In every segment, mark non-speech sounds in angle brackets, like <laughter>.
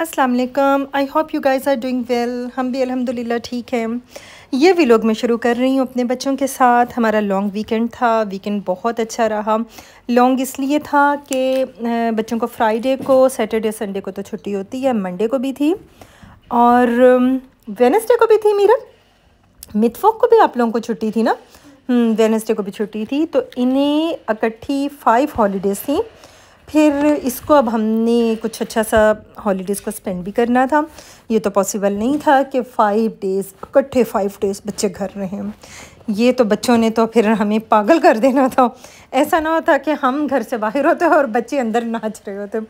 Aslam I hope you guys are doing well हम भी अल्हम्दुलिल्लाह ठीक हैं ये लोग मैं शुरू कर रही हूँ अपने बच्चों के साथ हमारा लॉन्ग वीकेंड था वीकेंड बहुत अच्छा रहा लॉन्ग इसलिए था कि बच्चों को फ्राइडे को सैटरडे संडे को तो छुट्टी होती है मंडे को भी थी और वेनसडे को भी थी मीरा मिथफोक को भी आप लोगों को छुट्टी थी ना वेनसडे हम्म, को भी छुट्टी थी तो इन्हें इकट्ठी फाइव हॉलीडेज़ थी फिर इसको अब हमने कुछ अच्छा सा हॉलीडेज़ को स्पेंड भी करना था ये तो पॉसिबल नहीं था कि फ़ाइव डेज़ इकट्ठे फाइव डेज़ बच्चे घर रहे हैं ये तो बच्चों ने तो फिर हमें पागल कर देना था ऐसा ना होता कि हम घर से बाहर होते और बच्चे अंदर नाच रहे होते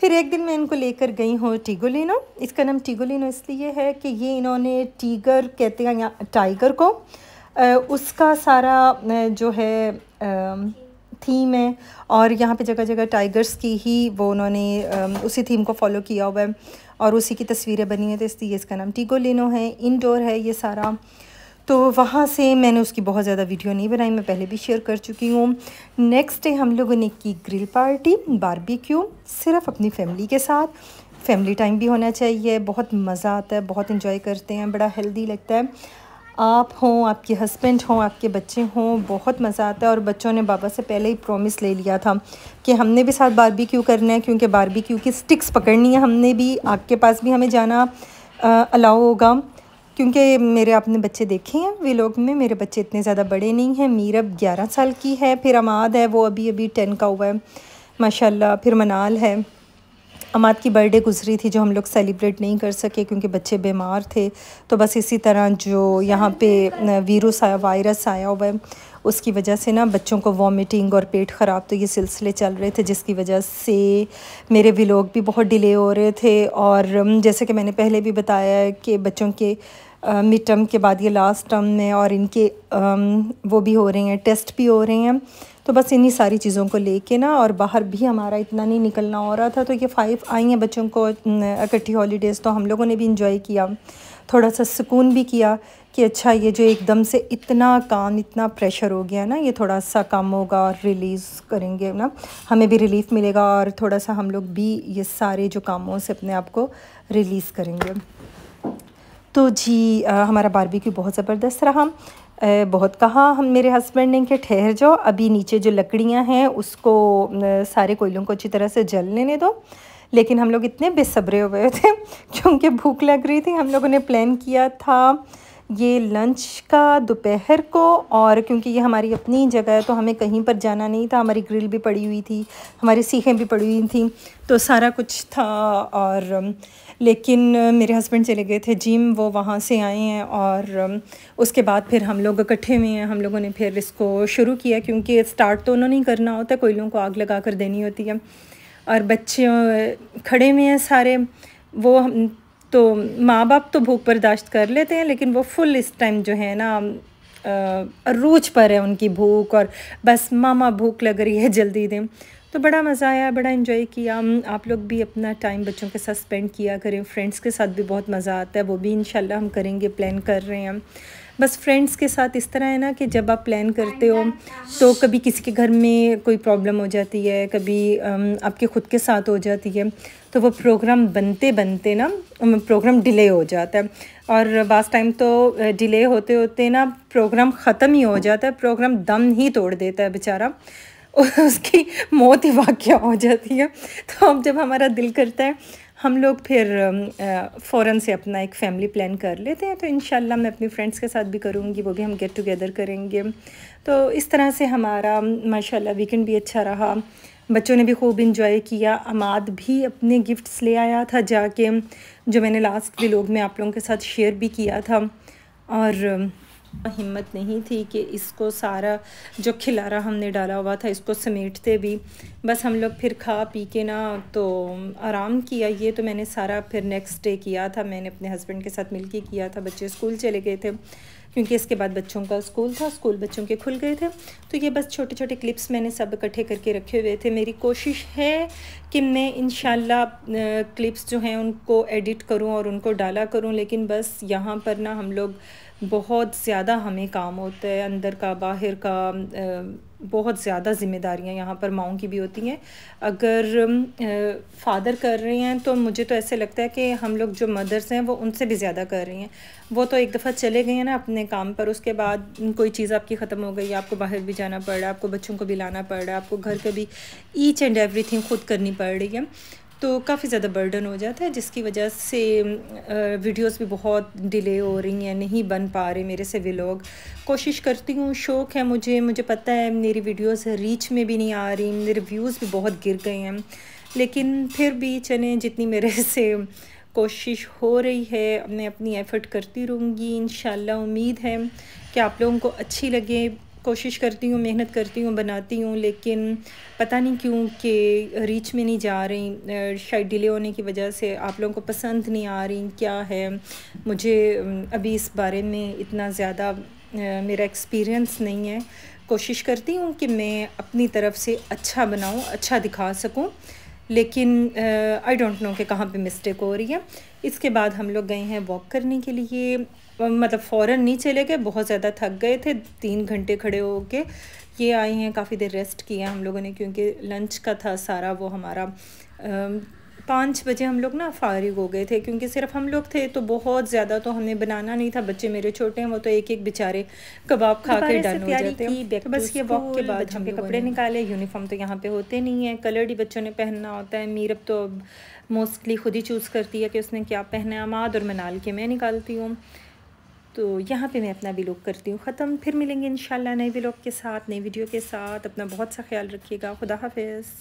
फिर एक दिन मैं इनको लेकर गई हूँ टीगोलिनो इसका नाम टीगोलिनो इसलिए है कि ये इन्होंने टीगर कहते हैं या टाइगर को उसका सारा जो है थीम है और यहाँ पे जगह जगह टाइगर्स की ही वो उन्होंने उसी थीम को फॉलो किया हुआ है और उसी की तस्वीरें बनी हुई तो इसलिए इसका नाम टीगोलिनो है इनडोर है ये सारा तो वहाँ से मैंने उसकी बहुत ज़्यादा वीडियो नहीं बनाई मैं पहले भी शेयर कर चुकी हूँ नेक्स्ट डे हम लोगों ने की ग्रिल पार्टी बारबेक्यू सिर्फ अपनी फैमिली के साथ फैमिली टाइम भी होना चाहिए बहुत मज़ा आता है बहुत इन्जॉय करते हैं बड़ा हेल्दी लगता है आप हों आपके हस्बैंड हों आपके बच्चे हों बहुत मज़ा आता है और बच्चों ने बाबा से पहले ही प्रॉमिस ले लिया था कि हमने भी साथ क्यों करना है क्योंकि बारबी क्यों की स्टिक्स पकड़नी है हमने भी आग के पास भी हमें जाना अलाउ होगा क्योंकि मेरे आपने बच्चे देखे हैं वे लोग में मेरे बच्चे इतने ज़्यादा बड़े नहीं हैं मीर अब ग्यारह साल की है फिर अमाद है वो अभी अभी टेन का हुआ है माशाल्लाह फिर मनाल है अमाद की बर्थडे गुजरी थी जो हम लोग सेलिब्रेट नहीं कर सके क्योंकि बच्चे बीमार थे तो बस इसी तरह जो यहाँ पे वीरस आया वायरस आया हुआ है उसकी वजह से ना बच्चों को वॉमिटिंग और पेट ख़राब तो ये सिलसिले चल रहे थे जिसकी वजह से मेरे व्लॉग भी बहुत डिले हो रहे थे और जैसे कि मैंने पहले भी बताया कि बच्चों के मिड टर्म के बाद ये लास्ट टर्म में और इनके वो भी हो रहे हैं टेस्ट भी हो रहे हैं तो बस इन्हीं सारी चीज़ों को लेके ना और बाहर भी हमारा इतना नहीं निकलना हो रहा था तो ये फ़ाइव आई हैं बच्चों को इकट्ठी हॉलीडेज़ तो हम लोगों ने भी इंजॉय किया थोड़ा सा सुकून भी किया कि अच्छा ये जो एकदम से इतना काम इतना प्रेशर हो गया ना ये थोड़ा सा कम होगा और रिलीज़ करेंगे ना हमें भी रिलीफ मिलेगा और थोड़ा सा हम लोग भी ये सारे जो कामों से अपने आप को रिलीज़ करेंगे तो जी आ, हमारा बारबेक्यू बहुत ज़बरदस्त रहा बहुत कहा हम मेरे हस्बैंड ने कि ठहर जाओ अभी नीचे जो लकड़ियां हैं उसको सारे कोयलों को अच्छी तरह से जल लेने दो लेकिन हम लोग इतने बेसब्रे हुए थे <laughs> क्योंकि भूख लग रही थी हम लोगों ने प्लान किया था ये लंच का दोपहर को और क्योंकि ये हमारी अपनी जगह है तो हमें कहीं पर जाना नहीं था हमारी ग्रिल भी पड़ी हुई थी हमारी सीखें भी पड़ी हुई थी तो सारा कुछ था और um, लेकिन मेरे हस्बैंड चले गए थे जिम वो वहाँ से आए हैं और um, उसके बाद फिर हम लोग इकट्ठे हुए हैं हम लोगों ने फिर इसको शुरू किया क्योंकि स्टार्ट तो उन्होंने ही करना होता कोई लोगों को आग लगा कर देनी होती है और बच्चे खड़े हुए हैं सारे वो हम तो माँ बाप तो भूख बर्दाश्त कर लेते हैं लेकिन वो फुल इस टाइम जो है ना रूच पर है उनकी भूख और बस मामा भूख लग रही है जल्दी दें तो बड़ा मज़ा आया बड़ा इन्जॉय किया आप लोग भी अपना टाइम बच्चों के साथ स्पेंड किया करें फ्रेंड्स के साथ भी बहुत मज़ा आता है वो भी इन हम करेंगे प्लान कर रहे हैं हम बस फ्रेंड्स के साथ इस तरह है ना कि जब आप प्लान करते हो तो कभी किसी के घर में कोई प्रॉब्लम हो जाती है कभी आपके खुद के साथ हो जाती है तो वो प्रोग्राम बनते बनते ना प्रोग्राम डिले हो जाता है और बास टाइम तो डिले होते होते ना प्रोग्राम ख़त्म ही हो जाता है प्रोग्राम दम ही तोड़ देता है बेचारा <laughs> उसकी मौत ही वाक्य हो जाती है तो अब जब हमारा दिल करता है हम लोग फिर फ़ौर से अपना एक फ़ैमिली प्लान कर लेते हैं तो इन मैं अपनी फ्रेंड्स के साथ भी करूँगी वो भी हम गेट टुगेदर करेंगे तो इस तरह से हमारा माशाल्लाह वीकेंड भी अच्छा रहा बच्चों ने भी खूब इंजॉय किया अमाद भी अपने गिफ्ट्स ले आया था जाके जो मैंने लास्ट लोग में आप लोगों के साथ शेयर भी किया था और हिम्मत नहीं थी कि इसको सारा जो खिलारा हमने डाला हुआ था इसको समेटते भी बस हम लोग फिर खा पी के ना तो आराम किया ये तो मैंने सारा फिर नेक्स्ट डे किया था मैंने अपने हस्बैंड के साथ मिलके किया था बच्चे स्कूल चले गए थे क्योंकि इसके बाद बच्चों का स्कूल था स्कूल बच्चों के खुल गए थे तो ये बस छोटे छोटे क्लिप्स मैंने सब इकट्ठे करके रखे हुए थे मेरी कोशिश है कि मैं इन क्लिप्स जो हैं उनको एडिट करूं और उनको डाला करूं लेकिन बस यहाँ पर ना हम लोग बहुत ज़्यादा हमें काम होता है अंदर का बाहर का बहुत ज़्यादा जिम्मेदारियां यहाँ पर माओ की भी होती हैं अगर फादर कर रहे हैं तो मुझे तो ऐसे लगता है कि हम लोग जो मदर्स हैं वो उनसे भी ज़्यादा कर रही हैं वो तो एक दफ़ा चले गए हैं ना अपने काम पर उसके बाद कोई चीज़ आपकी ख़त्म हो गई आपको बाहर भी जाना पड़ रहा है आपको बच्चों को भी लाना पड़ रहा है आपको घर के भी ईच एंड एवरी खुद करनी पड़ रही है तो काफ़ी ज़्यादा बर्डन हो जाता है जिसकी वजह से वीडियोस भी बहुत डिले हो रही हैं नहीं बन पा रहे मेरे से व्लॉग कोशिश करती हूँ शौक़ है मुझे मुझे पता है मेरी वीडियोस रीच में भी नहीं आ रही मेरे व्यूज़ भी बहुत गिर गए हैं लेकिन फिर भी चलें जितनी मेरे <laughs> से कोशिश हो रही है मैं अपनी एफ़र्ट करती रहूँगी इन उम्मीद है कि आप लोगों को अच्छी लगे कोशिश करती हूँ मेहनत करती हूँ बनाती हूँ लेकिन पता नहीं क्यों कि रीच में नहीं जा रही शायद डिले होने की वजह से आप लोगों को पसंद नहीं आ रही क्या है मुझे अभी इस बारे में इतना ज़्यादा मेरा एक्सपीरियंस नहीं है कोशिश करती हूँ कि मैं अपनी तरफ से अच्छा बनाऊँ अच्छा दिखा सकूँ लेकिन आई डोंट नो कि कहाँ पे मिस्टेक हो रही है इसके बाद हम लोग गए हैं वॉक करने के लिए मतलब फ़ौर नहीं चले गए बहुत ज़्यादा थक गए थे तीन घंटे खड़े हो के ये आए हैं काफ़ी देर रेस्ट किया हम लोगों ने क्योंकि लंच का था सारा वो हमारा पाँच बजे हम लोग ना फारिग हो गए थे क्योंकि सिर्फ हम लोग थे तो बहुत ज़्यादा तो हमने बनाना नहीं था बच्चे मेरे छोटे हैं वो तो एक एक बेचारे कबाब खा के डन हो जाते हैं तो बस ये वॉक के बाद हम कपड़े निकाले यूनिफॉर्म तो यहाँ पे होते नहीं है कलर्ड ही बच्चों ने पहनना होता है मीरब तो अब मोस्टली खुद ही चूज़ करती है कि उसने क्या पहना है अमाद और मनाल के मैं निकालती हूँ तो यहाँ पे मैं अपना ब्लॉग करती हूँ ख़त्म फिर मिलेंगे इन नए ब्लॉग के साथ नई वीडियो के साथ अपना बहुत सा ख्याल रखिएगा खुदा हाफिज़